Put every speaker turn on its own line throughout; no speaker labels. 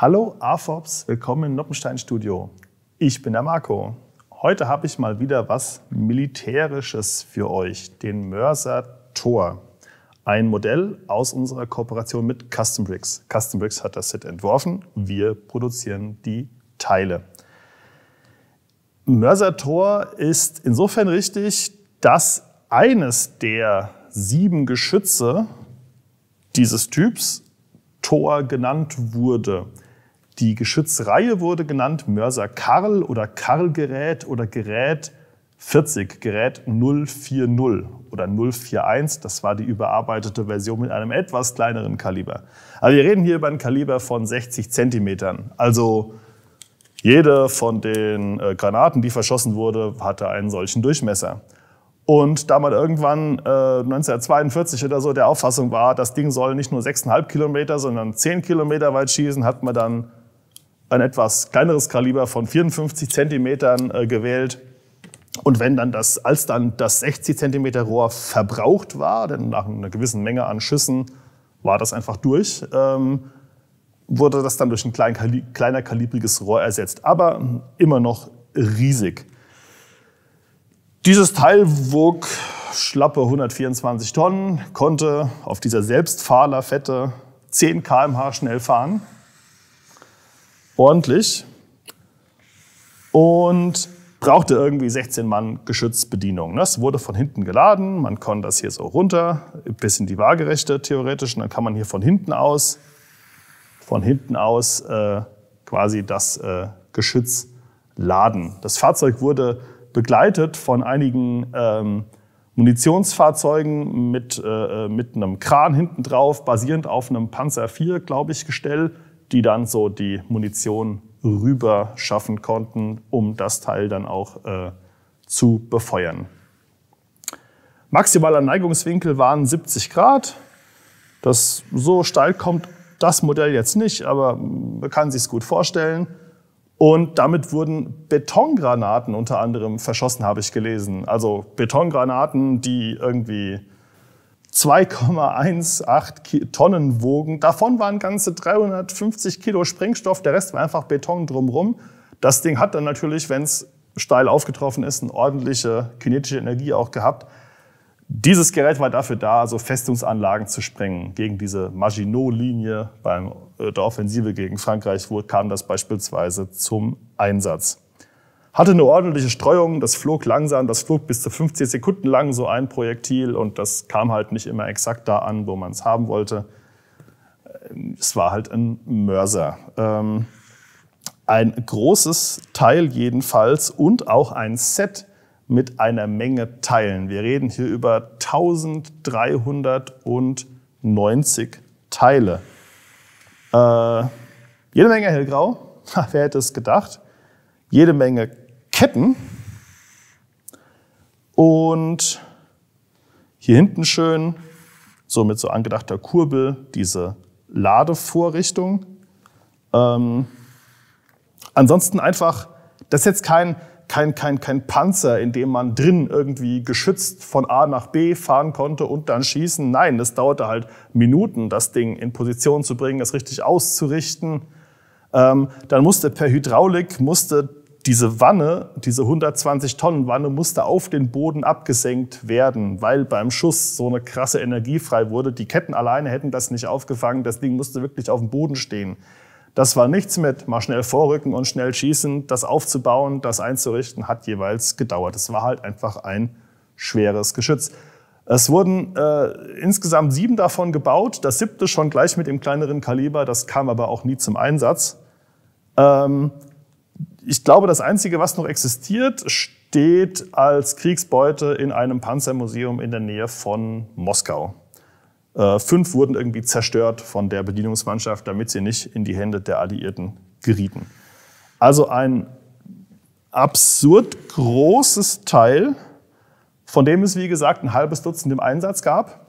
Hallo AFOPS, willkommen im Noppenstein Studio. Ich bin der Marco. Heute habe ich mal wieder was Militärisches für euch, den Mörser Tor. Ein Modell aus unserer Kooperation mit Custom Bricks. Custom Bricks hat das Set entworfen, wir produzieren die Teile. Mörser Tor ist insofern richtig, dass eines der sieben Geschütze dieses Typs Tor genannt wurde. Die Geschützreihe wurde genannt Mörser Karl oder Karlgerät oder Gerät 40, Gerät 040 oder 041. Das war die überarbeitete Version mit einem etwas kleineren Kaliber. Aber also wir reden hier über ein Kaliber von 60 Zentimetern. Also jede von den äh, Granaten, die verschossen wurde, hatte einen solchen Durchmesser. Und da man irgendwann äh, 1942 oder so der Auffassung war, das Ding soll nicht nur 6,5 Kilometer, sondern 10 Kilometer weit schießen, hat man dann ein etwas kleineres Kaliber von 54 Zentimetern äh, gewählt. Und wenn dann das, als dann das 60 Zentimeter Rohr verbraucht war, denn nach einer gewissen Menge an Schüssen war das einfach durch, ähm, wurde das dann durch ein klein, kleiner kalibriges Rohr ersetzt, aber immer noch riesig. Dieses Teil wog schlappe 124 Tonnen, konnte auf dieser Selbstfahrerfette 10 km/h schnell fahren ordentlich und brauchte irgendwie 16 Mann Geschützbedienung. Das ne? wurde von hinten geladen, man konnte das hier so runter, bis in die Waagerechte theoretisch, und dann kann man hier von hinten aus, von hinten aus äh, quasi das äh, Geschütz laden. Das Fahrzeug wurde begleitet von einigen ähm, Munitionsfahrzeugen mit, äh, äh mit einem Kran hinten drauf, basierend auf einem Panzer IV, glaube ich, Gestell die dann so die Munition rüber schaffen konnten, um das Teil dann auch äh, zu befeuern. Maximaler Neigungswinkel waren 70 Grad. Das, so steil kommt das Modell jetzt nicht, aber man kann sich es gut vorstellen. Und damit wurden Betongranaten unter anderem verschossen, habe ich gelesen. Also Betongranaten, die irgendwie 2,18 Tonnen wogen. Davon waren ganze 350 Kilo Sprengstoff, der Rest war einfach Beton drumherum. Das Ding hat dann natürlich, wenn es steil aufgetroffen ist, eine ordentliche kinetische Energie auch gehabt. Dieses Gerät war dafür da, also Festungsanlagen zu sprengen. Gegen diese Maginot-Linie bei äh, der Offensive gegen Frankreich kam das beispielsweise zum Einsatz. Hatte eine ordentliche Streuung, das flog langsam, das flog bis zu 15 Sekunden lang so ein Projektil und das kam halt nicht immer exakt da an, wo man es haben wollte. Es war halt ein Mörser. Ähm, ein großes Teil jedenfalls und auch ein Set mit einer Menge Teilen. Wir reden hier über 1390 Teile. Äh, jede Menge hellgrau, wer hätte es gedacht jede Menge Ketten und hier hinten schön so mit so angedachter Kurbel diese Ladevorrichtung. Ähm, ansonsten einfach, das ist jetzt kein, kein, kein, kein Panzer, in dem man drin irgendwie geschützt von A nach B fahren konnte und dann schießen. Nein, das dauerte halt Minuten, das Ding in Position zu bringen, es richtig auszurichten. Ähm, dann musste per Hydraulik, musste diese Wanne, diese 120 Tonnen Wanne musste auf den Boden abgesenkt werden, weil beim Schuss so eine krasse Energie frei wurde. Die Ketten alleine hätten das nicht aufgefangen. Das Ding musste wirklich auf dem Boden stehen. Das war nichts mit mal schnell vorrücken und schnell schießen. Das aufzubauen, das einzurichten, hat jeweils gedauert. Es war halt einfach ein schweres Geschütz. Es wurden äh, insgesamt sieben davon gebaut. Das siebte schon gleich mit dem kleineren Kaliber. Das kam aber auch nie zum Einsatz. Ähm, ich glaube, das Einzige, was noch existiert, steht als Kriegsbeute in einem Panzermuseum in der Nähe von Moskau. Äh, fünf wurden irgendwie zerstört von der Bedienungsmannschaft, damit sie nicht in die Hände der Alliierten gerieten. Also ein absurd großes Teil, von dem es, wie gesagt, ein halbes Dutzend im Einsatz gab.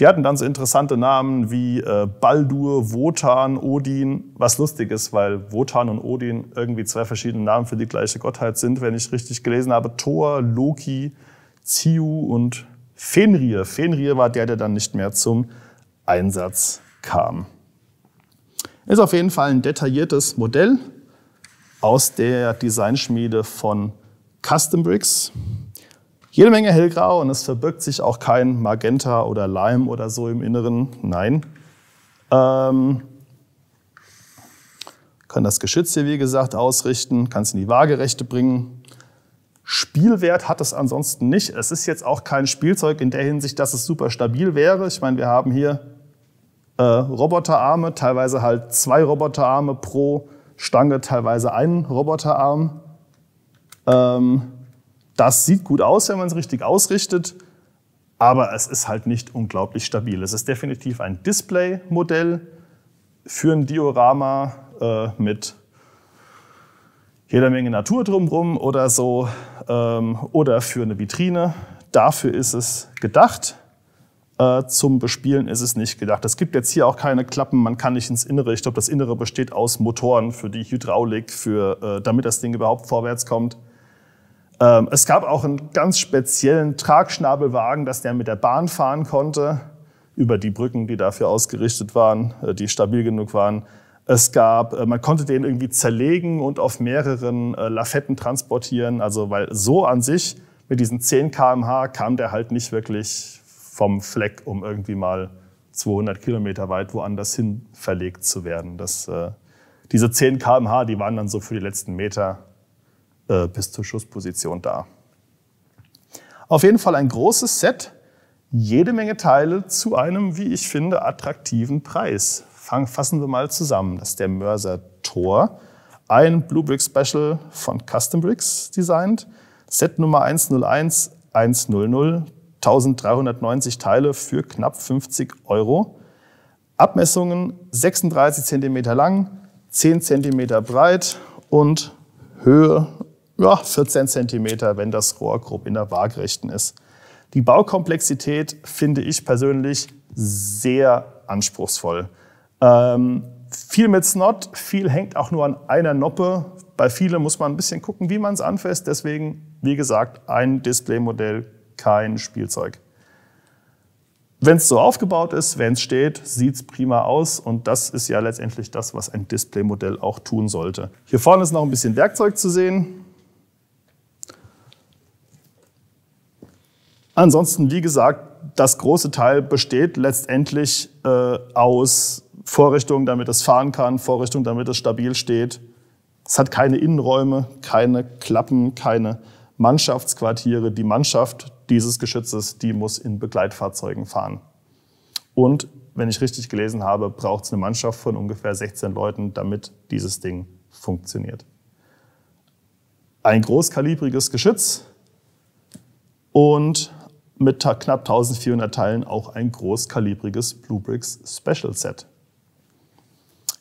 Die hatten dann so interessante Namen wie äh, Baldur, Wotan, Odin, was lustig ist, weil Wotan und Odin irgendwie zwei verschiedene Namen für die gleiche Gottheit sind, wenn ich richtig gelesen habe. Thor, Loki, Ziu und Fenrir. Fenrir war der, der dann nicht mehr zum Einsatz kam. Ist auf jeden Fall ein detailliertes Modell aus der Designschmiede von Custom Bricks. Jede Menge hellgrau und es verbirgt sich auch kein Magenta oder Leim oder so im Inneren. Nein. Ähm, kann das Geschütz hier, wie gesagt, ausrichten, kann es in die Waagerechte bringen. Spielwert hat es ansonsten nicht. Es ist jetzt auch kein Spielzeug in der Hinsicht, dass es super stabil wäre. Ich meine, wir haben hier äh, Roboterarme, teilweise halt zwei Roboterarme pro Stange, teilweise einen Roboterarm. Ähm, das sieht gut aus, wenn man es richtig ausrichtet, aber es ist halt nicht unglaublich stabil. Es ist definitiv ein Display-Modell für ein Diorama äh, mit jeder Menge Natur drumherum oder so ähm, oder für eine Vitrine. Dafür ist es gedacht. Äh, zum Bespielen ist es nicht gedacht. Es gibt jetzt hier auch keine Klappen, man kann nicht ins Innere. Ich glaube, das Innere besteht aus Motoren für die Hydraulik, für, äh, damit das Ding überhaupt vorwärts kommt. Ähm, es gab auch einen ganz speziellen Tragschnabelwagen, dass der mit der Bahn fahren konnte, über die Brücken, die dafür ausgerichtet waren, äh, die stabil genug waren. Es gab, äh, man konnte den irgendwie zerlegen und auf mehreren äh, Lafetten transportieren. Also, weil so an sich mit diesen 10 kmh kam der halt nicht wirklich vom Fleck, um irgendwie mal 200 Kilometer weit woanders hin verlegt zu werden. Das, diese 10 kmh, die waren dann so für die letzten Meter äh, bis zur Schussposition da. Auf jeden Fall ein großes Set, jede Menge Teile zu einem, wie ich finde, attraktiven Preis. Fang, fassen wir mal zusammen. Das ist der Mörser Tor, ein Blue Brick Special von Custom Bricks designt. Set Nummer 101 100, 1390 Teile für knapp 50 Euro. Abmessungen 36 cm lang, 10 cm breit und Höhe ja, 14 Zentimeter, wenn das Rohr grob in der Waagrechten ist. Die Baukomplexität finde ich persönlich sehr anspruchsvoll. Ähm, viel mit Snot, viel hängt auch nur an einer Noppe. Bei vielen muss man ein bisschen gucken, wie man es anfasst. Deswegen, wie gesagt, ein Displaymodell, kein Spielzeug. Wenn es so aufgebaut ist, wenn es steht, sieht es prima aus und das ist ja letztendlich das, was ein Displaymodell auch tun sollte. Hier vorne ist noch ein bisschen Werkzeug zu sehen. Ansonsten, wie gesagt, das große Teil besteht letztendlich äh, aus Vorrichtungen, damit es fahren kann, Vorrichtungen, damit es stabil steht. Es hat keine Innenräume, keine Klappen, keine Mannschaftsquartiere. Die Mannschaft dieses Geschützes, die muss in Begleitfahrzeugen fahren. Und wenn ich richtig gelesen habe, braucht es eine Mannschaft von ungefähr 16 Leuten, damit dieses Ding funktioniert. Ein großkalibriges Geschütz und mit knapp 1400 Teilen auch ein großkalibriges Bluebricks Special Set.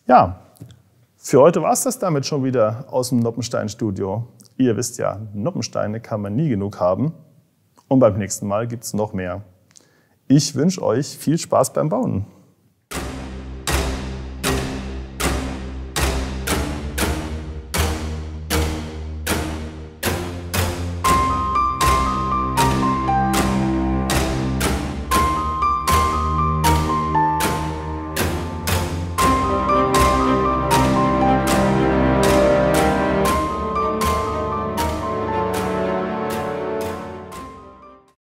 Ja, für heute war es das damit schon wieder aus dem Noppenstein Studio. Ihr wisst ja, Noppensteine kann man nie genug haben. Und beim nächsten Mal gibt es noch mehr. Ich wünsche euch viel Spaß beim Bauen.